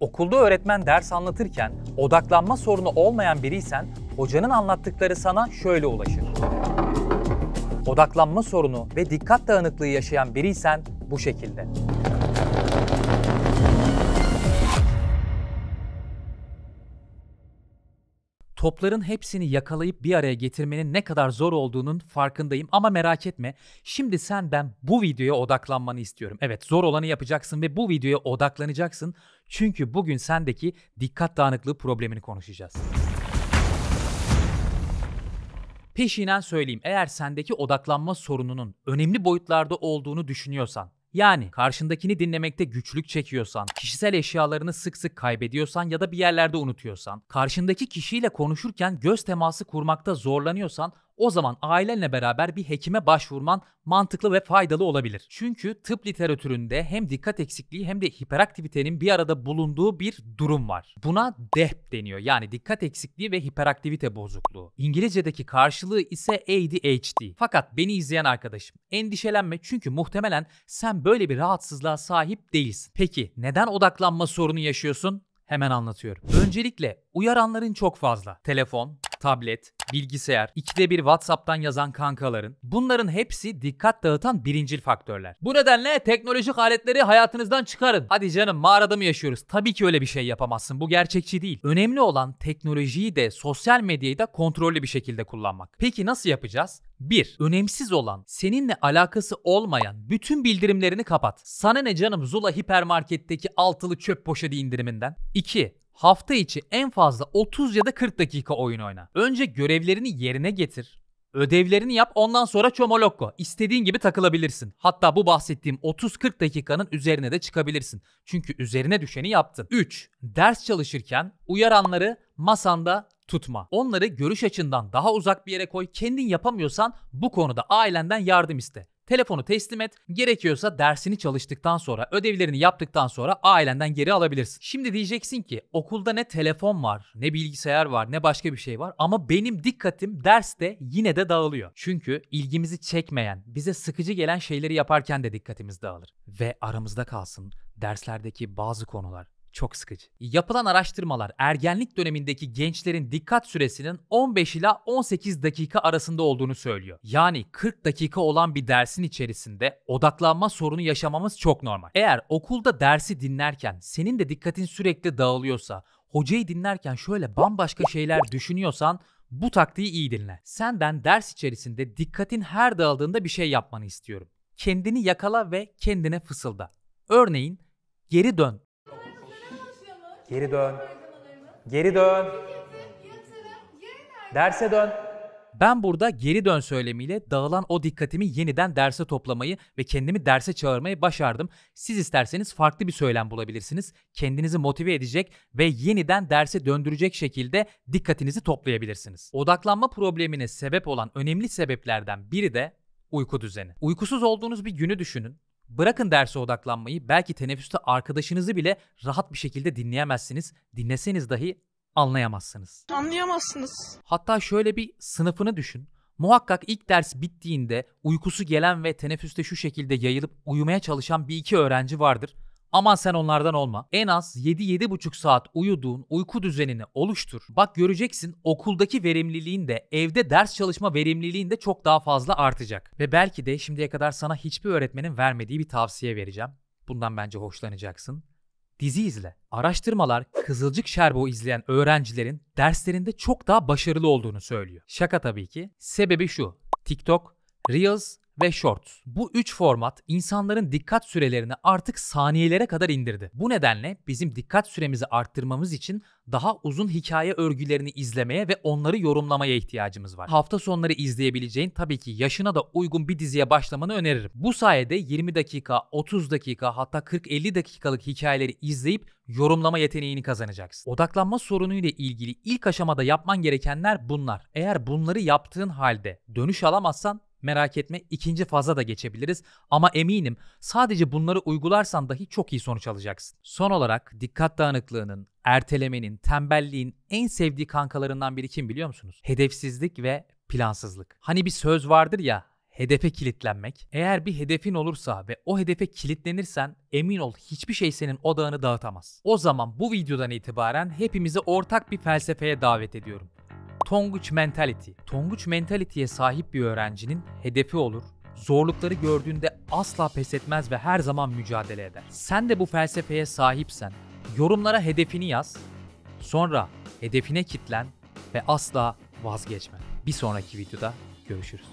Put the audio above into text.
Okulda öğretmen ders anlatırken odaklanma sorunu olmayan biriysen hocanın anlattıkları sana şöyle ulaşır. Odaklanma sorunu ve dikkat dağınıklığı yaşayan biriysen bu şekilde. topların hepsini yakalayıp bir araya getirmenin ne kadar zor olduğunun farkındayım ama merak etme. Şimdi sen ben bu videoya odaklanmanı istiyorum. Evet zor olanı yapacaksın ve bu videoya odaklanacaksın. Çünkü bugün sendeki dikkat dağınıklığı problemini konuşacağız. Peşinen söyleyeyim eğer sendeki odaklanma sorununun önemli boyutlarda olduğunu düşünüyorsan yani karşındakini dinlemekte güçlük çekiyorsan, kişisel eşyalarını sık sık kaybediyorsan ya da bir yerlerde unutuyorsan, karşındaki kişiyle konuşurken göz teması kurmakta zorlanıyorsan o zaman ailenle beraber bir hekime başvurman mantıklı ve faydalı olabilir. Çünkü tıp literatüründe hem dikkat eksikliği hem de hiperaktivitenin bir arada bulunduğu bir durum var. Buna DEHP deniyor yani dikkat eksikliği ve hiperaktivite bozukluğu. İngilizce'deki karşılığı ise ADHD. Fakat beni izleyen arkadaşım endişelenme çünkü muhtemelen sen böyle bir rahatsızlığa sahip değilsin. Peki neden odaklanma sorunu yaşıyorsun? Hemen anlatıyorum. Öncelikle Uyaranların çok fazla. Telefon, tablet, bilgisayar, ikide bir WhatsApp'tan yazan kankaların bunların hepsi dikkat dağıtan birincil faktörler. Bu nedenle teknolojik aletleri hayatınızdan çıkarın. Hadi canım mağarada mı yaşıyoruz? Tabii ki öyle bir şey yapamazsın. Bu gerçekçi değil. Önemli olan teknolojiyi de sosyal medyayı da kontrollü bir şekilde kullanmak. Peki nasıl yapacağız? 1. Önemsiz olan, seninle alakası olmayan bütün bildirimlerini kapat. Sana ne canım Zula hipermarketteki altılı çöp poşeti indiriminden? 2 hafta içi en fazla 30 ya da 40 dakika oyun oyna. Önce görevlerini yerine getir. Ödevlerini yap ondan sonra çomolokko. İstediğin gibi takılabilirsin. Hatta bu bahsettiğim 30-40 dakikanın üzerine de çıkabilirsin. Çünkü üzerine düşeni yaptın. 3. Ders çalışırken uyaranları masanda tutma. Onları görüş açından daha uzak bir yere koy. Kendin yapamıyorsan bu konuda ailenden yardım iste. Telefonu teslim et. Gerekiyorsa dersini çalıştıktan sonra, ödevlerini yaptıktan sonra ailenden geri alabilirsin. Şimdi diyeceksin ki okulda ne telefon var, ne bilgisayar var, ne başka bir şey var ama benim dikkatim derste yine de dağılıyor. Çünkü ilgimizi çekmeyen, bize sıkıcı gelen şeyleri yaparken de dikkatimiz dağılır ve aramızda kalsın derslerdeki bazı konular çok sıkıcı. Yapılan araştırmalar ergenlik dönemindeki gençlerin dikkat süresinin 15 ila 18 dakika arasında olduğunu söylüyor. Yani 40 dakika olan bir dersin içerisinde odaklanma sorunu yaşamamız çok normal. Eğer okulda dersi dinlerken senin de dikkatin sürekli dağılıyorsa, hocayı dinlerken şöyle bambaşka şeyler düşünüyorsan bu taktiği iyi dinle. Senden ders içerisinde dikkatin her dağıldığında bir şey yapmanı istiyorum. Kendini yakala ve kendine fısılda. Örneğin geri dön Geri dön. Geri dön. Derse dön. Ben burada geri dön söylemiyle dağılan o dikkatimi yeniden derse toplamayı ve kendimi derse çağırmayı başardım. Siz isterseniz farklı bir söylem bulabilirsiniz. Kendinizi motive edecek ve yeniden derse döndürecek şekilde dikkatinizi toplayabilirsiniz. Odaklanma problemine sebep olan önemli sebeplerden biri de uyku düzeni. Uykusuz olduğunuz bir günü düşünün Bırakın derse odaklanmayı, belki teneffüste arkadaşınızı bile rahat bir şekilde dinleyemezsiniz. Dinleseniz dahi anlayamazsınız. Anlayamazsınız. Hatta şöyle bir sınıfını düşün. Muhakkak ilk ders bittiğinde uykusu gelen ve teneffüste şu şekilde yayılıp uyumaya çalışan bir iki öğrenci vardır. Aman sen onlardan olma. En az 7-7,5 saat uyuduğun uyku düzenini oluştur. Bak göreceksin okuldaki verimliliğin de evde ders çalışma verimliliğin de çok daha fazla artacak. Ve belki de şimdiye kadar sana hiçbir öğretmenin vermediği bir tavsiye vereceğim. Bundan bence hoşlanacaksın. Dizi izle. Araştırmalar Kızılcık Şerbo izleyen öğrencilerin derslerinde çok daha başarılı olduğunu söylüyor. Şaka tabii ki. Sebebi şu. TikTok, Reels ve Shorts. Bu üç format insanların dikkat sürelerini artık saniyelere kadar indirdi. Bu nedenle bizim dikkat süremizi arttırmamız için daha uzun hikaye örgülerini izlemeye ve onları yorumlamaya ihtiyacımız var. Hafta sonları izleyebileceğin tabii ki yaşına da uygun bir diziye başlamanı öneririm. Bu sayede 20 dakika, 30 dakika hatta 40-50 dakikalık hikayeleri izleyip yorumlama yeteneğini kazanacaksın. Odaklanma sorunuyla ilgili ilk aşamada yapman gerekenler bunlar. Eğer bunları yaptığın halde dönüş alamazsan Merak etme ikinci faza da geçebiliriz ama eminim sadece bunları uygularsan dahi çok iyi sonuç alacaksın. Son olarak dikkat dağınıklığının, ertelemenin, tembelliğin en sevdiği kankalarından biri kim biliyor musunuz? Hedefsizlik ve plansızlık. Hani bir söz vardır ya hedefe kilitlenmek. Eğer bir hedefin olursa ve o hedefe kilitlenirsen emin ol hiçbir şey senin odağını dağıtamaz. O zaman bu videodan itibaren hepimizi ortak bir felsefeye davet ediyorum. Tonguç Mentality. Tonguç Mentality'ye sahip bir öğrencinin hedefi olur, zorlukları gördüğünde asla pes etmez ve her zaman mücadele eder. Sen de bu felsefeye sahipsen yorumlara hedefini yaz, sonra hedefine kitlen ve asla vazgeçme. Bir sonraki videoda görüşürüz.